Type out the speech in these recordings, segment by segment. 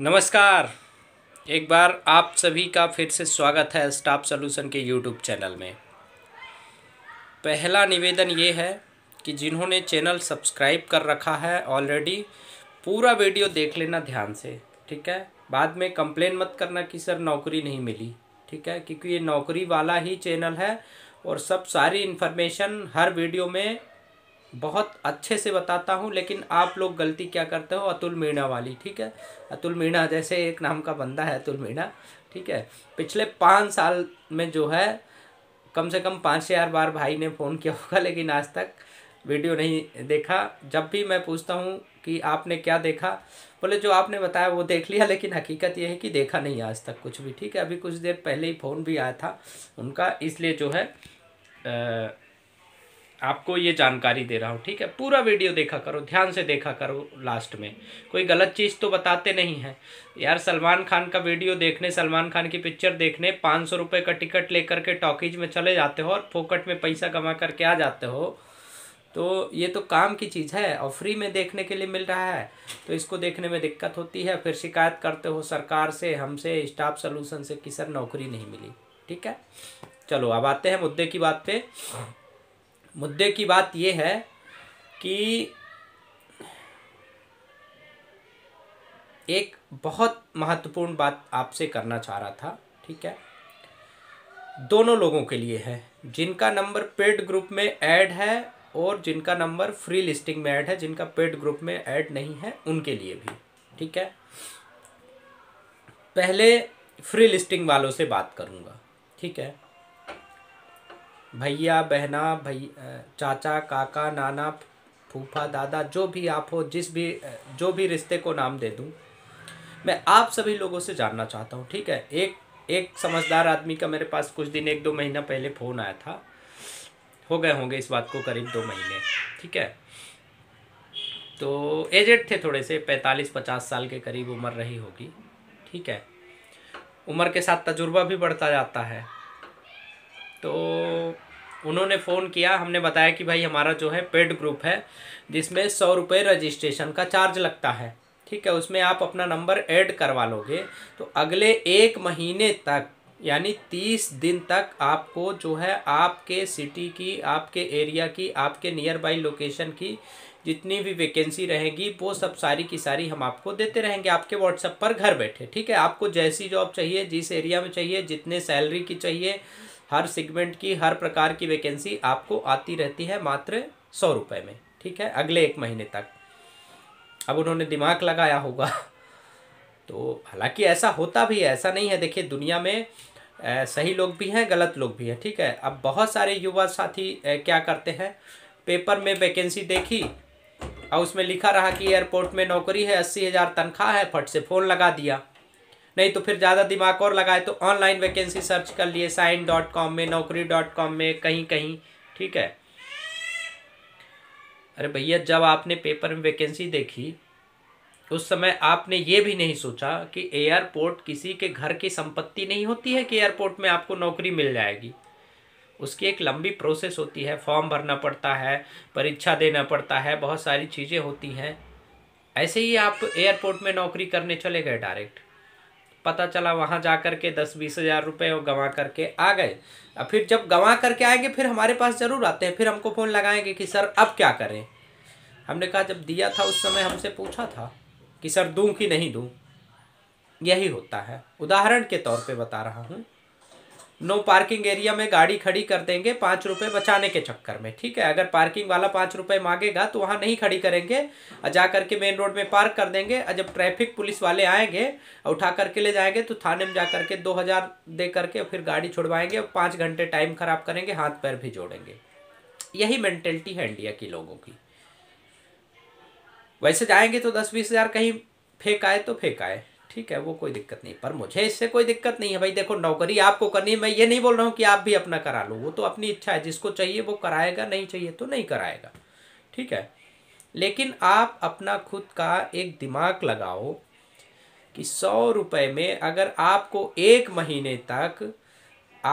नमस्कार एक बार आप सभी का फिर से स्वागत है स्टाफ सोल्यूशन के यूट्यूब चैनल में पहला निवेदन ये है कि जिन्होंने चैनल सब्सक्राइब कर रखा है ऑलरेडी पूरा वीडियो देख लेना ध्यान से ठीक है बाद में कंप्लेन मत करना कि सर नौकरी नहीं मिली ठीक है क्योंकि ये नौकरी वाला ही चैनल है और सब सारी इन्फॉर्मेशन हर वीडियो में बहुत अच्छे से बताता हूँ लेकिन आप लोग गलती क्या करते हो अतुल मीणा वाली ठीक है अतुल मीणा जैसे एक नाम का बंदा है अतुल मीणा ठीक है पिछले पाँच साल में जो है कम से कम पाँच चार बार भाई ने फ़ोन किया होगा लेकिन आज तक वीडियो नहीं देखा जब भी मैं पूछता हूँ कि आपने क्या देखा बोले जो आपने बताया वो देख लिया लेकिन हकीकत यह है कि देखा नहीं आज तक कुछ भी ठीक है अभी कुछ देर पहले ही फ़ोन भी आया था उनका इसलिए जो है आ, आपको ये जानकारी दे रहा हूँ ठीक है पूरा वीडियो देखा करो ध्यान से देखा करो लास्ट में कोई गलत चीज़ तो बताते नहीं हैं यार सलमान खान का वीडियो देखने सलमान खान की पिक्चर देखने पाँच सौ रुपये का टिकट लेकर के टॉकीज में चले जाते हो और फोकट में पैसा कमा करके आ जाते हो तो ये तो काम की चीज़ है और फ्री में देखने के लिए मिल रहा है तो इसको देखने में दिक्कत होती है फिर शिकायत करते हो सरकार से हमसे स्टाफ सोलूशन से कि सर नौकरी नहीं मिली ठीक है चलो अब आते हैं मुद्दे की बात पर मुद्दे की बात यह है कि एक बहुत महत्वपूर्ण बात आपसे करना चाह रहा था ठीक है दोनों लोगों के लिए है जिनका नंबर पेड ग्रुप में ऐड है और जिनका नंबर फ्री लिस्टिंग में ऐड है जिनका पेड ग्रुप में ऐड नहीं है उनके लिए भी ठीक है पहले फ्री लिस्टिंग वालों से बात करूँगा ठीक है भैया बहना भई चाचा काका नाना फूफा दादा जो भी आप हो जिस भी जो भी रिश्ते को नाम दे दूँ मैं आप सभी लोगों से जानना चाहता हूँ ठीक है एक एक समझदार आदमी का मेरे पास कुछ दिन एक दो महीना पहले फ़ोन आया था हो गए होंगे इस बात को करीब दो महीने ठीक है तो एजेड थे थोड़े से पैंतालीस पचास साल के करीब उम्र रही होगी ठीक है उम्र के साथ तजुर्बा भी बढ़ता जाता है तो उन्होंने फ़ोन किया हमने बताया कि भाई हमारा जो है पेड ग्रुप है जिसमें सौ रुपये रजिस्ट्रेशन का चार्ज लगता है ठीक है उसमें आप अपना नंबर ऐड करवा लोगे तो अगले एक महीने तक यानी तीस दिन तक आपको जो है आपके सिटी की आपके एरिया की आपके नियर बाई लोकेशन की जितनी भी वैकेंसी रहेगी वो सब सारी की सारी हम आपको देते रहेंगे आपके व्हाट्सएप पर घर बैठे ठीक है आपको जैसी जॉब चाहिए जिस एरिया में चाहिए जितने सैलरी की चाहिए हर सेगमेंट की हर प्रकार की वैकेंसी आपको आती रहती है मात्र सौ रुपये में ठीक है अगले एक महीने तक अब उन्होंने दिमाग लगाया होगा तो हालांकि ऐसा होता भी है ऐसा नहीं है देखिए दुनिया में सही लोग भी हैं गलत लोग भी हैं ठीक है अब बहुत सारे युवा साथी क्या करते हैं पेपर में वैकेंसी देखी और उसमें लिखा रहा कि एयरपोर्ट में नौकरी है अस्सी हज़ार तनख्वाह है फट से फ़ोन लगा दिया नहीं तो फिर ज़्यादा दिमाग और लगाए तो ऑनलाइन वैकेंसी सर्च कर लिए साइन डॉट कॉम में नौकरी डॉट कॉम में कहीं कहीं ठीक है अरे भैया जब आपने पेपर में वैकेंसी देखी उस समय आपने ये भी नहीं सोचा कि एयरपोर्ट किसी के घर की संपत्ति नहीं होती है कि एयरपोर्ट में आपको नौकरी मिल जाएगी उसकी एक लंबी प्रोसेस होती है फॉर्म भरना पड़ता है परीक्षा देना पड़ता है बहुत सारी चीज़ें होती हैं ऐसे ही आप एयरपोर्ट में नौकरी करने चले गए डायरेक्ट पता चला वहाँ जा कर के दस बीस हज़ार रुपये वो गंवा करके आ गए अब फिर जब गंवा करके आएंगे फिर हमारे पास ज़रूर आते हैं फिर हमको फ़ोन लगाएंगे कि सर अब क्या करें हमने कहा जब दिया था उस समय हमसे पूछा था कि सर दूँ कि नहीं दूँ यही होता है उदाहरण के तौर पर बता रहा हूँ नो पार्किंग एरिया में गाड़ी खड़ी कर देंगे पाँच रुपये बचाने के चक्कर में ठीक है अगर पार्किंग वाला पाँच रुपये मांगेगा तो वहाँ नहीं खड़ी करेंगे जा करके मेन रोड में पार्क कर देंगे और जब ट्रैफिक पुलिस वाले आएंगे उठा करके ले जाएंगे तो थाने में जा करके दो हज़ार दे करके फिर गाड़ी छुड़वाएंगे और पाँच घंटे टाइम ख़राब करेंगे हाथ पैर भी जोड़ेंगे यही मैंटेलिटी है इंडिया की लोगों की वैसे जाएंगे तो दस बीस हज़ार कहीं फेंक आए तो फेंक आए ठीक है वो कोई दिक्कत नहीं पर मुझे इससे कोई दिक्कत नहीं है भाई देखो नौकरी आपको करनी है मैं ये नहीं बोल रहा हूँ कि आप भी अपना करा लो वो तो अपनी इच्छा है जिसको चाहिए वो कराएगा नहीं चाहिए तो नहीं कराएगा ठीक है लेकिन आप अपना खुद का एक दिमाग लगाओ कि सौ रुपये में अगर आपको एक महीने तक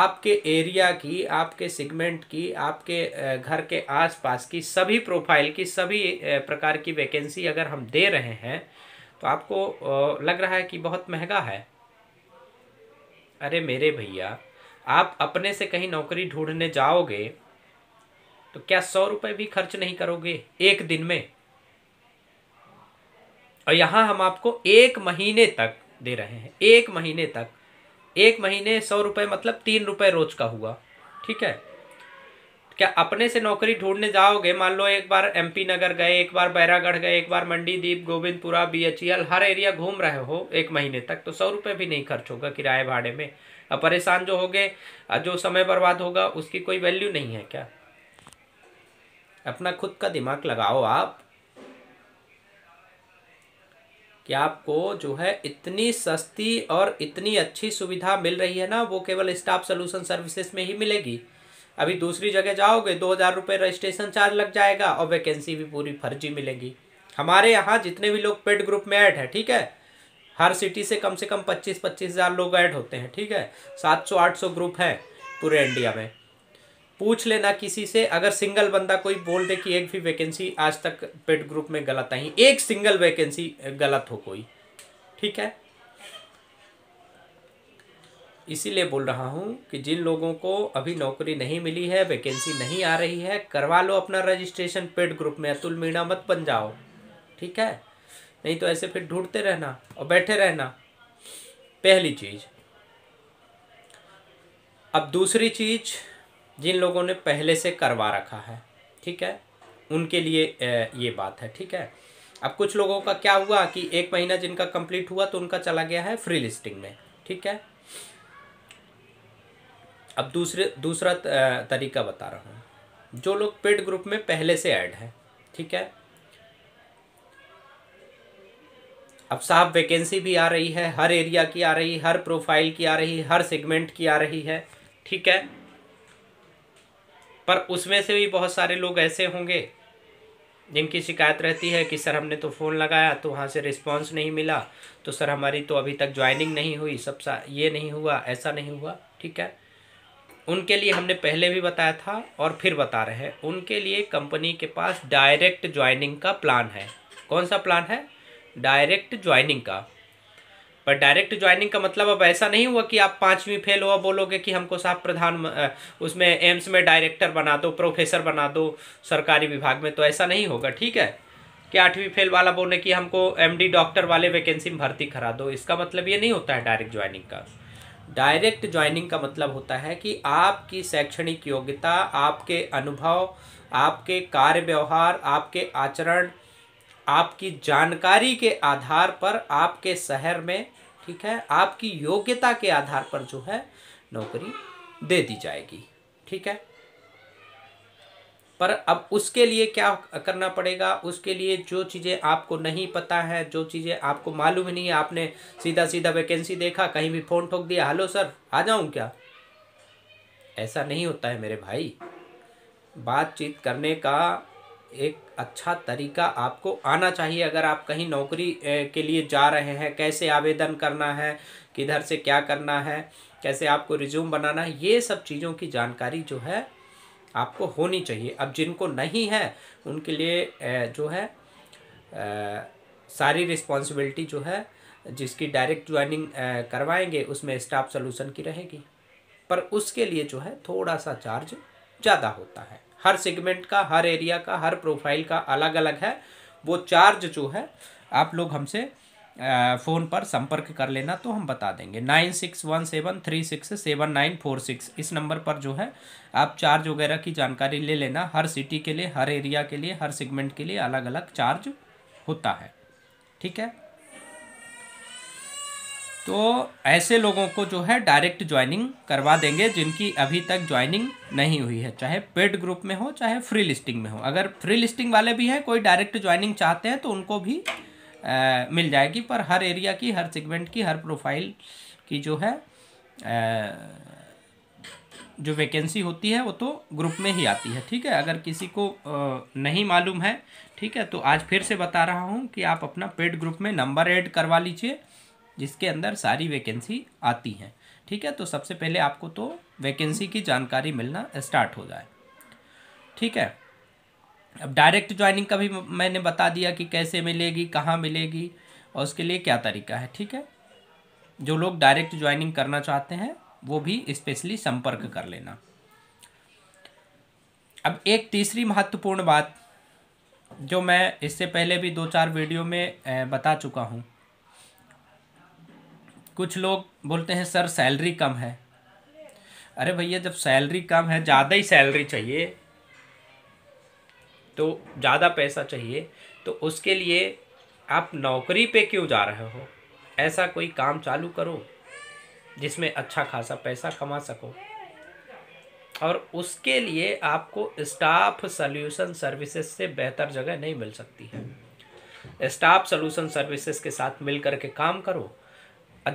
आपके एरिया की आपके सेगमेंट की आपके घर के आसपास की सभी प्रोफाइल की सभी प्रकार की वैकेंसी अगर हम दे रहे हैं तो आपको लग रहा है कि बहुत महंगा है अरे मेरे भैया आप अपने से कहीं नौकरी ढूंढने जाओगे तो क्या सौ रुपये भी खर्च नहीं करोगे एक दिन में और यहाँ हम आपको एक महीने तक दे रहे हैं एक महीने तक एक महीने सौ रुपये मतलब तीन रुपये रोज का हुआ ठीक है क्या अपने से नौकरी ढूंढने जाओगे मान लो एक बार एमपी नगर गए एक बार बैरागढ़ गए एक बार मंडीदीप गोविंदपुरा बीएचईएल e हर एरिया घूम रहे हो एक महीने तक तो सौ रुपये भी नहीं खर्च होगा किराए भाड़े में अब परेशान जो होगे जो समय बर्बाद होगा उसकी कोई वैल्यू नहीं है क्या अपना खुद का दिमाग लगाओ आप कि आपको जो है इतनी सस्ती और इतनी अच्छी सुविधा मिल रही है ना वो केवल स्टाफ सोल्यूशन सर्विसेज में ही मिलेगी अभी दूसरी जगह जाओगे दो हज़ार रुपये रजिस्ट्रेशन चार्ज लग जाएगा और वैकेंसी भी पूरी फर्जी मिलेगी हमारे यहाँ जितने भी लोग पेड ग्रुप में ऐड है ठीक है हर सिटी से कम से कम पच्चीस पच्चीस हज़ार लोग ऐड होते हैं ठीक है सात सौ आठ सौ ग्रुप हैं पूरे इंडिया में पूछ लेना किसी से अगर सिंगल बंदा कोई बोल दे कि एक भी वैकेंसी आज तक पेड ग्रुप में गलत आई एक सिंगल वैकेंसी गलत हो कोई ठीक है इसीलिए बोल रहा हूँ कि जिन लोगों को अभी नौकरी नहीं मिली है वैकेंसी नहीं आ रही है करवा लो अपना रजिस्ट्रेशन पेड ग्रुप में अतुल मीणा मत बन जाओ ठीक है नहीं तो ऐसे फिर ढूंढते रहना और बैठे रहना पहली चीज़ अब दूसरी चीज़ जिन लोगों ने पहले से करवा रखा है ठीक है उनके लिए ये बात है ठीक है अब कुछ लोगों का क्या हुआ कि एक महीना जिनका कंप्लीट हुआ तो उनका चला गया है फ्री लिस्टिंग में ठीक है अब दूसरे दूसरा तरीका बता रहा हूँ जो लोग पेड ग्रुप में पहले से ऐड है ठीक है अब साहब वैकेंसी भी आ रही है हर एरिया की आ रही हर प्रोफाइल की आ रही हर सेगमेंट की आ रही है ठीक है पर उसमें से भी बहुत सारे लोग ऐसे होंगे जिनकी शिकायत रहती है कि सर हमने तो फ़ोन लगाया तो वहाँ से रिस्पांस नहीं मिला तो सर हमारी तो अभी तक ज्वाइनिंग नहीं हुई सब सा ये नहीं हुआ ऐसा नहीं हुआ ठीक है उनके लिए हमने पहले भी बताया था और फिर बता रहे हैं उनके लिए कंपनी के पास डायरेक्ट ज्वाइनिंग का प्लान है कौन सा प्लान है डायरेक्ट ज्वाइनिंग का पर डायरेक्ट ज्वाइनिंग का मतलब अब ऐसा नहीं हुआ कि आप पाँचवीं फेल हुआ बोलोगे कि हमको साहब प्रधान उसमें एम्स में डायरेक्टर बना दो प्रोफेसर बना दो सरकारी विभाग में तो ऐसा नहीं होगा ठीक है कि आठवीं फेल वाला बोले कि हमको एमडी डॉक्टर वाले वैकेंसी में भर्ती करा दो इसका मतलब ये नहीं होता है डायरेक्ट ज्वाइनिंग का डायरेक्ट ज्वाइनिंग का मतलब होता है कि आपकी शैक्षणिक योग्यता आपके अनुभव आपके कार्य व्यवहार आपके आचरण आपकी जानकारी के आधार पर आपके शहर में ठीक है आपकी योग्यता के आधार पर जो है नौकरी दे दी जाएगी ठीक है पर अब उसके लिए क्या करना पड़ेगा उसके लिए जो चीज़ें आपको नहीं पता है जो चीज़ें आपको मालूम ही नहीं है आपने सीधा सीधा वैकेंसी देखा कहीं भी फ़ोन ठोक दिया हेलो सर आ जाऊँ क्या ऐसा नहीं होता है मेरे भाई बातचीत करने का एक अच्छा तरीका आपको आना चाहिए अगर आप कहीं नौकरी के लिए जा रहे हैं कैसे आवेदन करना है किधर से क्या करना है कैसे आपको रिज्यूम बनाना है ये सब चीज़ों की जानकारी जो है आपको होनी चाहिए अब जिनको नहीं है उनके लिए जो है सारी रिस्पॉन्सिबिलिटी जो है जिसकी डायरेक्ट ज्वाइनिंग करवाएंगे उसमें स्टाफ सोल्यूशन की रहेगी पर उसके लिए जो है थोड़ा सा चार्ज ज़्यादा होता है हर सेगमेंट का हर एरिया का हर प्रोफाइल का अलग अलग है वो चार्ज जो है आप लोग हमसे फ़ोन पर संपर्क कर लेना तो हम बता देंगे nine six one seven three six seven nine four six इस नंबर पर जो है आप चार्ज वगैरह की जानकारी ले लेना हर सिटी के लिए हर एरिया के लिए हर सेगमेंट के लिए अलग अलग चार्ज होता है ठीक है तो ऐसे लोगों को जो है डायरेक्ट ज्वाइनिंग करवा देंगे जिनकी अभी तक ज्वाइनिंग नहीं हुई है चाहे पेड ग्रुप में हो चाहे फ्री लिस्टिंग में हो अगर फ्री लिस्टिंग वाले भी हैं कोई डायरेक्ट ज्वाइनिंग चाहते हैं तो उनको भी आ, मिल जाएगी पर हर एरिया की हर सेगमेंट की हर प्रोफाइल की जो है आ, जो वैकेंसी होती है वो तो ग्रुप में ही आती है ठीक है अगर किसी को आ, नहीं मालूम है ठीक है तो आज फिर से बता रहा हूँ कि आप अपना पेड ग्रुप में नंबर ऐड करवा लीजिए जिसके अंदर सारी वैकेंसी आती हैं ठीक है तो सबसे पहले आपको तो वैकेंसी की जानकारी मिलना स्टार्ट हो जाए ठीक है अब डायरेक्ट ज्वाइनिंग का भी मैंने बता दिया कि कैसे मिलेगी कहाँ मिलेगी और उसके लिए क्या तरीका है ठीक है जो लोग डायरेक्ट ज्वाइनिंग करना चाहते हैं वो भी स्पेशली संपर्क कर लेना अब एक तीसरी महत्वपूर्ण बात जो मैं इससे पहले भी दो चार वीडियो में बता चुका हूँ कुछ लोग बोलते हैं सर सैलरी कम है अरे भैया जब सैलरी कम है ज़्यादा ही सैलरी चाहिए तो ज़्यादा पैसा चाहिए तो उसके लिए आप नौकरी पे क्यों जा रहे हो ऐसा कोई काम चालू करो जिसमें अच्छा खासा पैसा कमा सको और उसके लिए आपको स्टाफ सल्यूशन सर्विसेज से बेहतर जगह नहीं मिल सकती है स्टाफ सल्यूशन सर्विसेज के साथ मिल कर के काम करो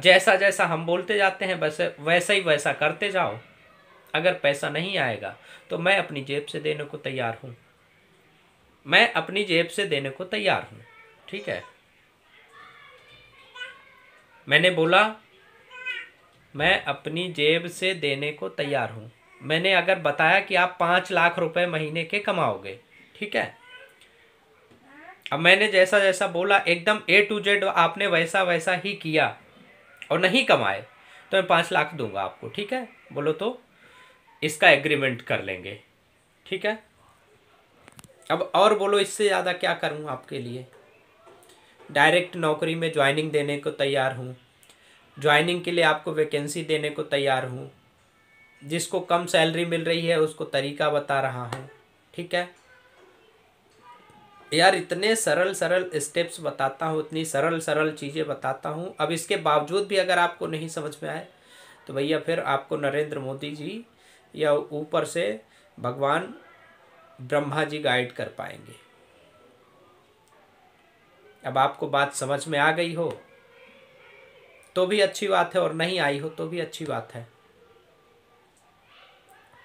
जैसा जैसा हम बोलते जाते हैं वैसे वैसा ही वैसा करते जाओ अगर पैसा नहीं आएगा तो मैं अपनी जेब से देने को तैयार हूँ मैं अपनी जेब से देने को तैयार हूँ ठीक है मैंने बोला मैं अपनी जेब से देने को तैयार हूँ मैंने अगर बताया कि आप पाँच लाख रुपए महीने के कमाओगे ठीक है अब मैंने जैसा जैसा बोला एकदम ए टू जेड आपने वैसा वैसा ही किया और नहीं कमाए तो मैं पाँच लाख दूंगा आपको ठीक है बोलो तो इसका एग्रीमेंट कर लेंगे ठीक है अब और बोलो इससे ज़्यादा क्या करूँ आपके लिए डायरेक्ट नौकरी में ज्वाइनिंग देने को तैयार हूँ ज्वाइनिंग के लिए आपको वैकेंसी देने को तैयार हूँ जिसको कम सैलरी मिल रही है उसको तरीका बता रहा हूँ ठीक है यार इतने सरल सरल स्टेप्स बताता हूँ इतनी सरल सरल चीज़ें बताता हूँ अब इसके बावजूद भी अगर आपको नहीं समझ में आए तो भैया फिर आपको नरेंद्र मोदी जी या ऊपर से भगवान ब्रह्मा जी गाइड कर पाएंगे अब आपको बात समझ में आ गई हो तो भी अच्छी बात है और नहीं आई हो तो भी अच्छी बात है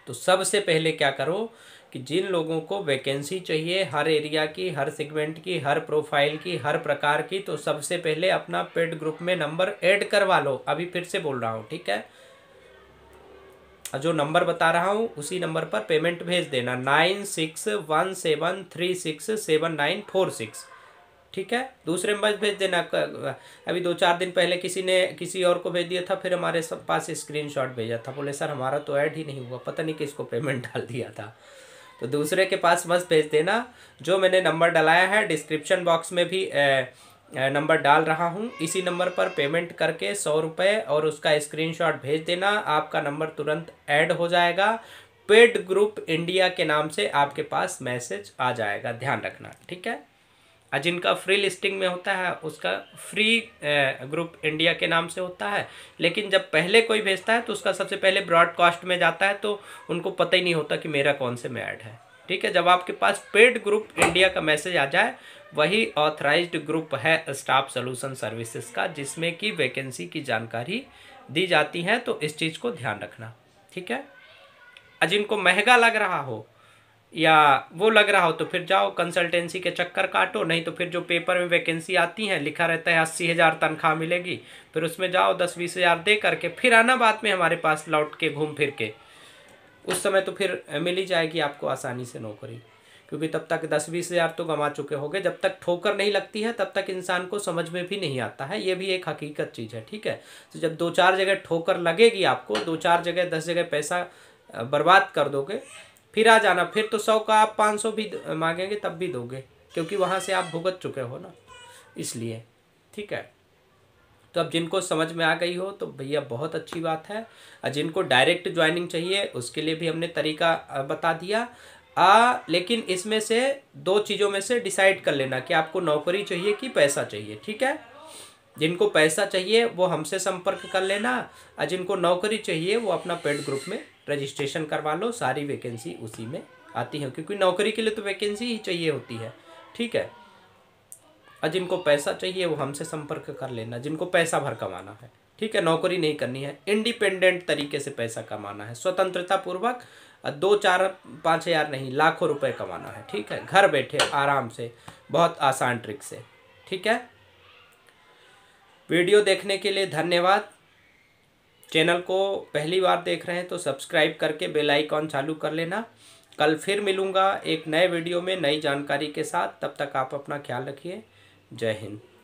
तो सबसे पहले क्या करो कि जिन लोगों को वैकेंसी चाहिए हर एरिया की हर सेगमेंट की हर प्रोफाइल की हर प्रकार की तो सबसे पहले अपना पेड ग्रुप में नंबर ऐड करवा लो अभी फिर से बोल रहा हूँ ठीक है जो नंबर बता रहा हूँ उसी नंबर पर पेमेंट भेज देना nine six one seven three six seven nine four six ठीक है दूसरे में भेज देना अभी दो चार दिन पहले किसी ने किसी और को भेज दिया था फिर हमारे सब पास स्क्रीनशॉट भेजा था बोले सर हमारा तो ऐड ही नहीं हुआ पता नहीं किसको पेमेंट डाल दिया था तो दूसरे के पास बस भेज देना जो मैंने नंबर डलाया है डिस्क्रिप्शन बॉक्स में भी ए, नंबर डाल रहा हूँ इसी नंबर पर पेमेंट करके सौ रुपये और उसका स्क्रीनशॉट भेज देना आपका नंबर तुरंत ऐड हो जाएगा पेड ग्रुप इंडिया के नाम से आपके पास मैसेज आ जाएगा ध्यान रखना ठीक है जिनका फ्री लिस्टिंग में होता है उसका फ्री ग्रुप इंडिया के नाम से होता है लेकिन जब पहले कोई भेजता है तो उसका सबसे पहले ब्रॉडकास्ट में जाता है तो उनको पता ही नहीं होता कि मेरा कौन से में ऐड है ठीक है जब आपके पास पेड ग्रुप इंडिया का मैसेज आ जाए वही ऑथराइज्ड ग्रुप है स्टाफ सोल्यूशन सर्विसेज का जिसमें कि वैकेंसी की जानकारी दी जाती है तो इस चीज़ को ध्यान रखना ठीक है जिनको महंगा लग रहा हो या वो लग रहा हो तो फिर जाओ कंसल्टेंसी के चक्कर काटो नहीं तो फिर जो पेपर में वैकेंसी आती हैं लिखा रहता है अस्सी हज़ार तनख्वाह मिलेगी फिर उसमें जाओ दस बीस हज़ार दे करके फिर आना बाद में हमारे पास लौट के घूम फिर के उस समय तो फिर मिल ही जाएगी आपको आसानी से नौकरी क्योंकि तब तक दस बीस हज़ार तो गंवा चुके होंगे जब तक ठोकर नहीं लगती है तब तक इंसान को समझ में भी नहीं आता है ये भी एक हकीकत चीज़ है ठीक है तो जब दो चार जगह ठोकर लगेगी आपको दो चार जगह दस जगह पैसा बर्बाद कर दोगे फिर आ जाना फिर तो सौ का आप पाँच सौ भी मांगेंगे तब भी दोगे क्योंकि वहाँ से आप भुगत चुके हो ना इसलिए ठीक है तो अब जिनको समझ में आ गई हो तो भैया बहुत अच्छी बात है और जिनको डायरेक्ट ज्वाइनिंग चाहिए उसके लिए भी हमने तरीका बता दिया आ लेकिन इसमें से दो चीज़ों में से डिसाइड कर लेना कि आपको नौकरी चाहिए कि पैसा चाहिए ठीक है जिनको पैसा चाहिए वो हमसे संपर्क कर लेना और जिनको नौकरी चाहिए वो अपना पेड ग्रुप में रजिस्ट्रेशन करवा लो सारी वैकेंसी उसी में आती है क्योंकि नौकरी के लिए तो वैकेंसी ही चाहिए होती है ठीक है और जिनको पैसा चाहिए वो हमसे संपर्क कर लेना जिनको पैसा भर कमाना है ठीक है नौकरी नहीं करनी है इंडिपेंडेंट तरीके से पैसा कमाना है स्वतंत्रता पूर्वक दो चार पाँच हज़ार नहीं लाखों रुपए कमाना है ठीक है घर बैठे आराम से बहुत आसान ट्रिक से ठीक है वीडियो देखने के लिए धन्यवाद चैनल को पहली बार देख रहे हैं तो सब्सक्राइब करके बेल आइकॉन चालू कर लेना कल फिर मिलूँगा एक नए वीडियो में नई जानकारी के साथ तब तक आप अपना ख्याल रखिए जय हिंद